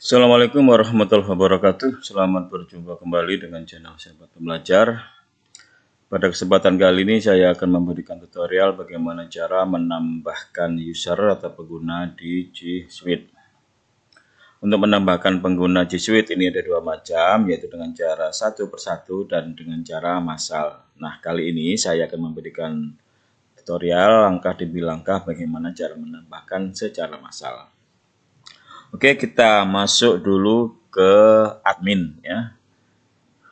Assalamualaikum warahmatullahi wabarakatuh. Selamat berjumpa kembali dengan channel Sahabat Pembelajar. Pada kesempatan kali ini saya akan memberikan tutorial bagaimana cara menambahkan user atau pengguna di G Suite. Untuk menambahkan pengguna G Suite ini ada dua macam, yaitu dengan cara satu persatu dan dengan cara massal. Nah, kali ini saya akan memberikan tutorial langkah demi langkah bagaimana cara menambahkan secara massal. Oke, kita masuk dulu ke admin ya.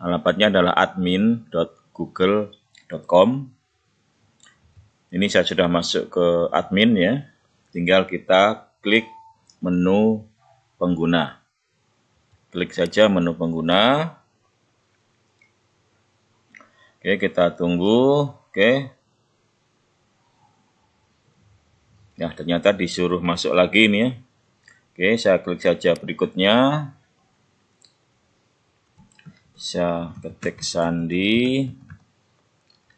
Alamatnya adalah admin.google.com. Ini saya sudah masuk ke admin ya. Tinggal kita klik menu pengguna. Klik saja menu pengguna. Oke, kita tunggu. Oke. Nah, ternyata disuruh masuk lagi ini ya. Oke, saya klik saja berikutnya. Saya ketik sandi,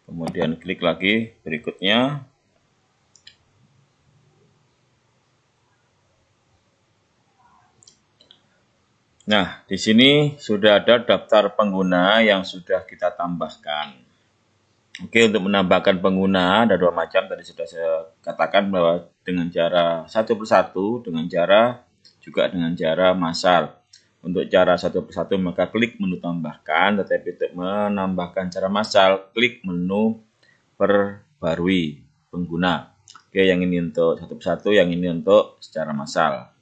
kemudian klik lagi berikutnya. Nah, di sini sudah ada daftar pengguna yang sudah kita tambahkan. Oke, untuk menambahkan pengguna ada dua macam. Tadi sudah saya katakan bahwa dengan cara satu persatu, dengan cara juga dengan cara masal. Untuk cara satu persatu maka klik menu tambahkan, tetapi untuk menambahkan cara masal klik menu perbarui pengguna. Oke, yang ini untuk satu persatu, yang ini untuk secara masal.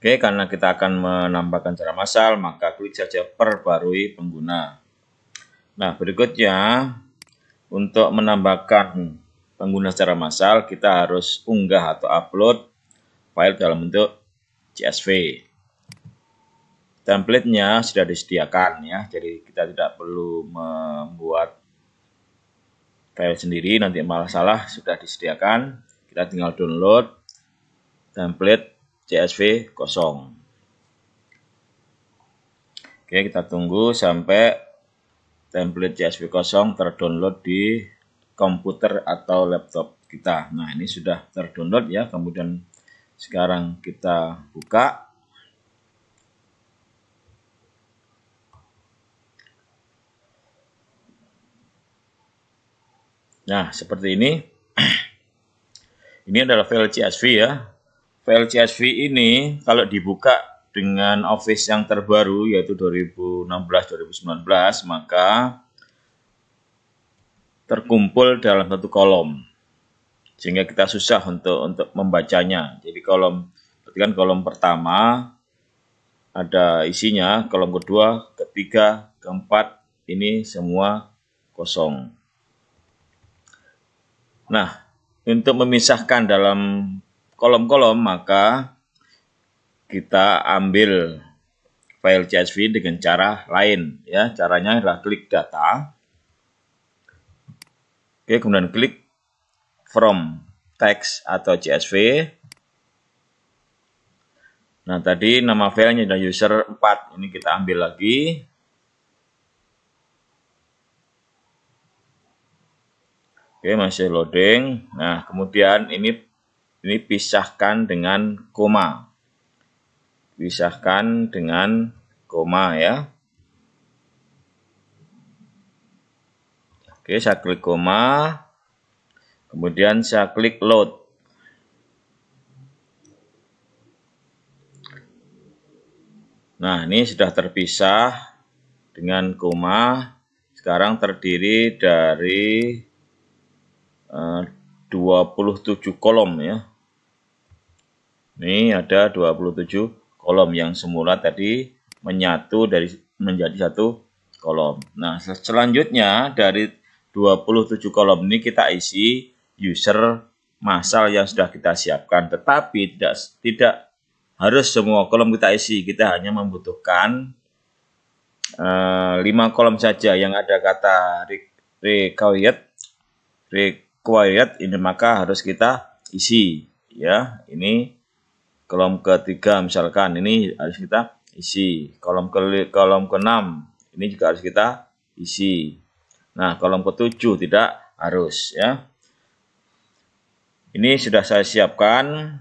Oke, karena kita akan menambahkan cara masal, maka klik saja perbarui pengguna. Nah, berikutnya untuk menambahkan pengguna secara massal, kita harus unggah atau upload file dalam bentuk CSV. Templatenya sudah disediakan ya, jadi kita tidak perlu membuat file sendiri, nanti malah salah sudah disediakan. Kita tinggal download template CSV kosong. Oke, kita tunggu sampai template CSV kosong terdownload di komputer atau laptop kita. Nah, ini sudah terdownload ya, kemudian sekarang kita buka. Nah, seperti ini. Ini adalah file CSV ya. File CSV ini kalau dibuka dengan Office yang terbaru yaitu 2016-2019 maka terkumpul dalam satu kolom sehingga kita susah untuk untuk membacanya. Jadi kolom perhatikan kolom pertama ada isinya, kolom kedua, ketiga, keempat ini semua kosong. Nah, untuk memisahkan dalam kolom-kolom maka kita ambil file CSV dengan cara lain ya. Caranya adalah klik data. Oke, kemudian klik from text atau CSV. Nah, tadi nama filenya dan user 4. Ini kita ambil lagi. Oke, masih loading. Nah, kemudian ini ini pisahkan dengan koma. Pisahkan dengan koma ya. Oke, saya klik koma. Kemudian saya klik load. Nah, ini sudah terpisah dengan koma. Sekarang terdiri dari eh, uh, 27 kolom ya. Ini ada 27 kolom yang semula tadi menyatu dari menjadi satu kolom. Nah, selanjutnya dari 27 kolom ini kita isi user massal yang sudah kita siapkan, tetapi tidak tidak harus semua kolom kita isi. Kita hanya membutuhkan eh, lima kolom saja yang ada kata required, required ini maka harus kita isi ya. Ini kolom ketiga misalkan ini harus kita isi. Kolom ke kolom keenam ini juga harus kita isi. Nah, kolom ketujuh tidak harus ya. Ini sudah saya siapkan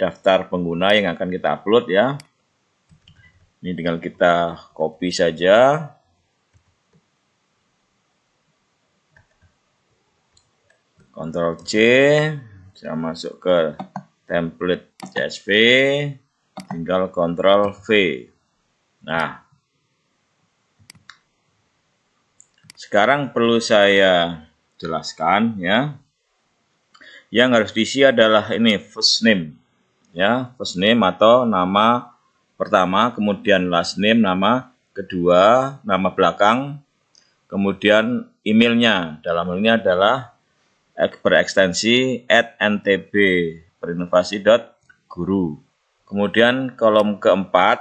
daftar pengguna yang akan kita upload ya. Ini tinggal kita copy saja. Ctrl C, saya masuk ke template CSV, tinggal Ctrl V. Nah, sekarang perlu saya jelaskan ya yang harus diisi adalah ini first name ya first name atau nama pertama kemudian last name nama kedua nama belakang kemudian emailnya dalam hal ini adalah berekstensi at ntb berinovasi.guru kemudian kolom keempat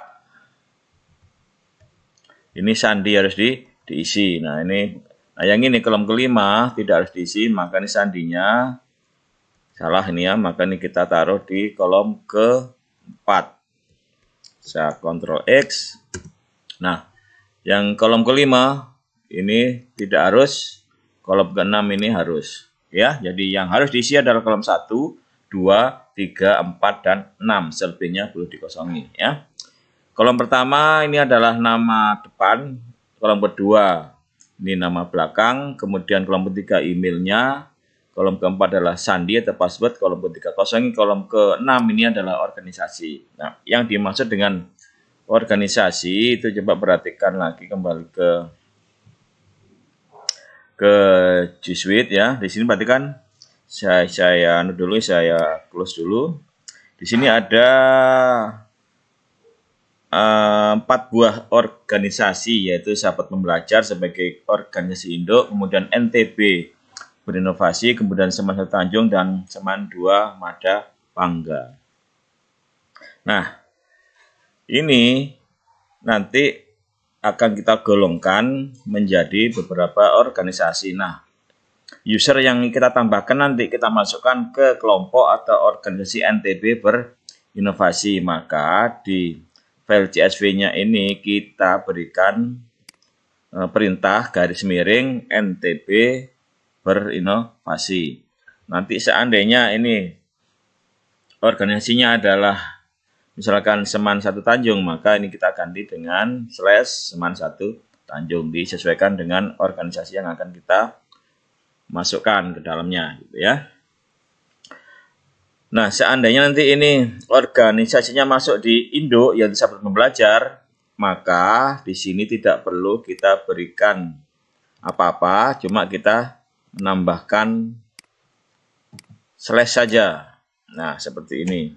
ini sandi harus di, diisi nah ini nah yang ini kolom kelima tidak harus diisi maka ini sandinya salah ini ya maka ini kita taruh di kolom keempat saya kontrol X nah yang kolom kelima ini tidak harus kolom keenam ini harus ya jadi yang harus diisi adalah kolom 1 2 3 4 dan 6 selebihnya perlu dikosongi ya kolom pertama ini adalah nama depan kolom kedua ini nama belakang kemudian kolom ketiga emailnya Kolom keempat adalah sandi atau password, kolom ketiga kosong, kolom keenam ini adalah organisasi. Nah, yang dimaksud dengan organisasi itu coba perhatikan lagi kembali ke ke G Suite ya. Di sini perhatikan saya saya anu dulu saya close dulu. Di sini ada eh, empat buah organisasi yaitu sahabat pembelajar sebagai organisasi induk, kemudian NTB berinovasi, kemudian Semen satu Tanjung dan Semen dua Mada Pangga. Nah, ini nanti akan kita golongkan menjadi beberapa organisasi. Nah, user yang kita tambahkan nanti kita masukkan ke kelompok atau organisasi NTB berinovasi. Maka di file CSV-nya ini kita berikan eh, perintah garis miring NTB berinovasi. Nanti seandainya ini organisasinya adalah misalkan Seman satu Tanjung, maka ini kita ganti dengan slash Seman satu Tanjung disesuaikan dengan organisasi yang akan kita masukkan ke dalamnya gitu ya. Nah, seandainya nanti ini organisasinya masuk di Indo yang bisa membelajar, maka di sini tidak perlu kita berikan apa-apa, cuma kita menambahkan slash saja. Nah, seperti ini.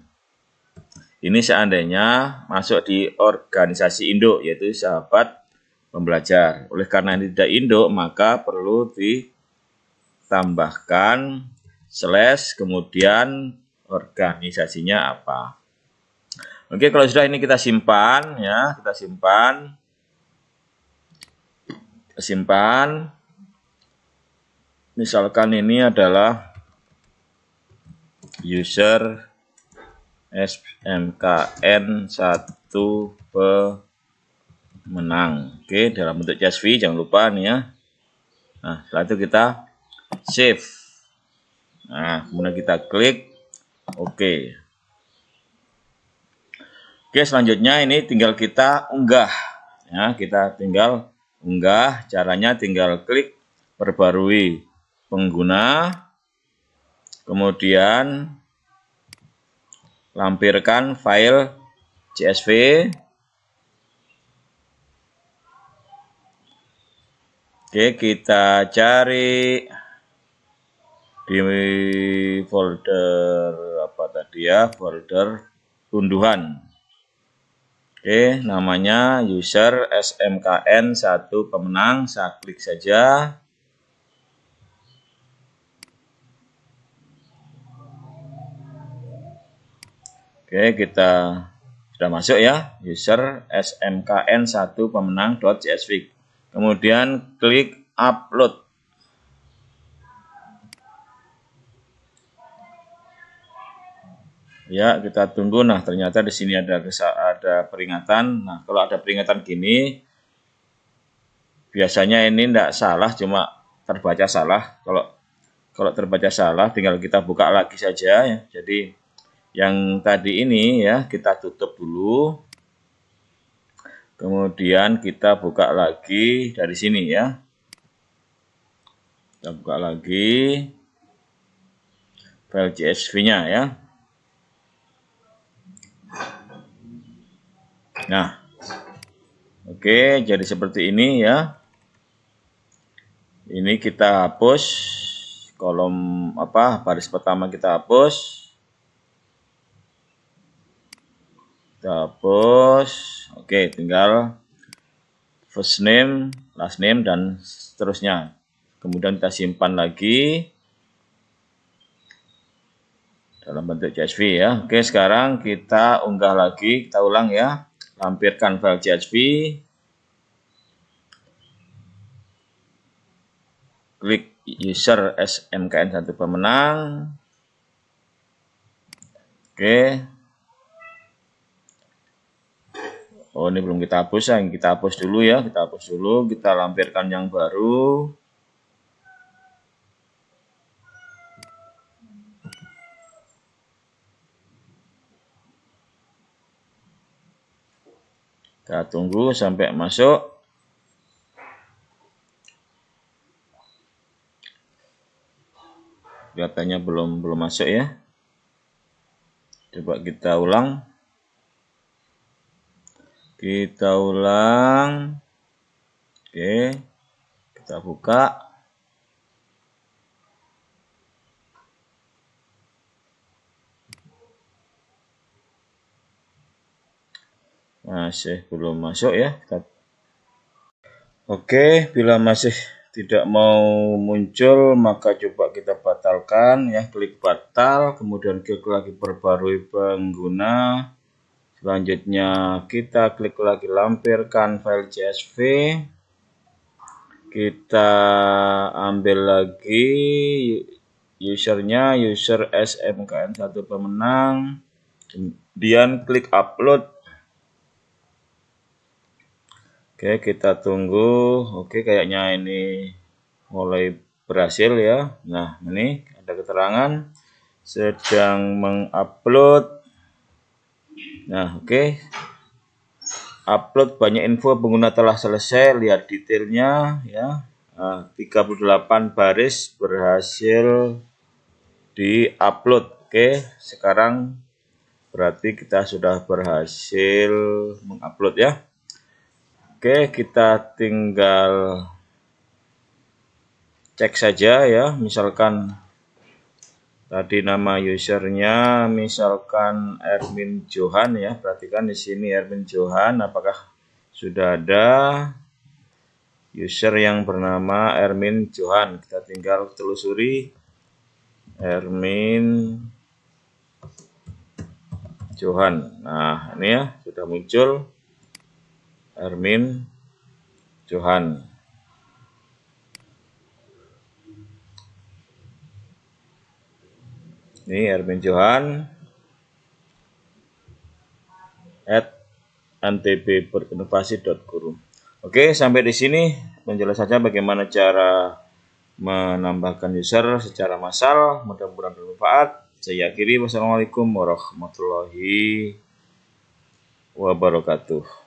Ini seandainya masuk di organisasi induk, yaitu sahabat pembelajar. Oleh karena ini tidak induk, maka perlu ditambahkan slash, kemudian organisasinya apa. Oke, kalau sudah ini kita simpan, ya, kita simpan. simpan misalkan ini adalah user SMKN 1 pemenang. Oke, dalam bentuk CSV jangan lupa nih ya. Nah, setelah itu kita save. Nah, kemudian kita klik oke. Oke, selanjutnya ini tinggal kita unggah. Ya, kita tinggal unggah, caranya tinggal klik perbarui pengguna, kemudian lampirkan file CSV Oke, kita cari di folder apa tadi ya, folder unduhan. Oke, namanya user smkn satu pemenang, saya klik saja. Oke, kita sudah masuk ya, user smkn1 pemenang.csv. Kemudian klik upload. Ya, kita tunggu. Nah, ternyata di sini ada ada peringatan. Nah, kalau ada peringatan gini biasanya ini tidak salah cuma terbaca salah. Kalau kalau terbaca salah tinggal kita buka lagi saja ya. Jadi yang tadi ini ya kita tutup dulu kemudian kita buka lagi dari sini ya kita buka lagi file CSV nya ya nah oke jadi seperti ini ya ini kita hapus kolom apa baris pertama kita hapus Terus ya, oke tinggal first name, last name dan seterusnya. Kemudian kita simpan lagi dalam bentuk CSV ya. Oke, sekarang kita unggah lagi, kita ulang ya. Lampirkan file CSV. Klik user SMKN satu pemenang. Oke. Oh ini belum kita hapus ya, kita hapus dulu ya, kita hapus dulu, kita lampirkan yang baru. Kita tunggu sampai masuk. Kelihatannya belum belum masuk ya. Coba kita ulang. Kita ulang. Oke. Kita buka. masih belum masuk ya kita... oke bila masih tidak mau muncul maka coba kita batalkan ya klik batal kemudian klik lagi perbarui pengguna Selanjutnya kita klik lagi lampirkan file CSV. Kita ambil lagi usernya, user SMKN1 pemenang. Kemudian klik upload. Oke, kita tunggu. Oke, kayaknya ini mulai berhasil ya. Nah, ini ada keterangan sedang mengupload Nah, oke. Okay. Upload banyak info pengguna telah selesai, lihat detailnya ya. Nah, 38 baris berhasil di-upload. Oke, okay. sekarang berarti kita sudah berhasil mengupload ya. Oke, okay, kita tinggal cek saja ya, misalkan tadi nama usernya misalkan Ermin Johan ya perhatikan di sini Ermin Johan apakah sudah ada user yang bernama Ermin Johan kita tinggal telusuri Ermin Johan. Nah, ini ya sudah muncul Ermin Johan. ini Erwin Johan at antbberinovasi.guru oke sampai di sini penjelasannya bagaimana cara menambahkan user secara massal mudah-mudahan bermanfaat saya akhiri wassalamualaikum warahmatullahi wabarakatuh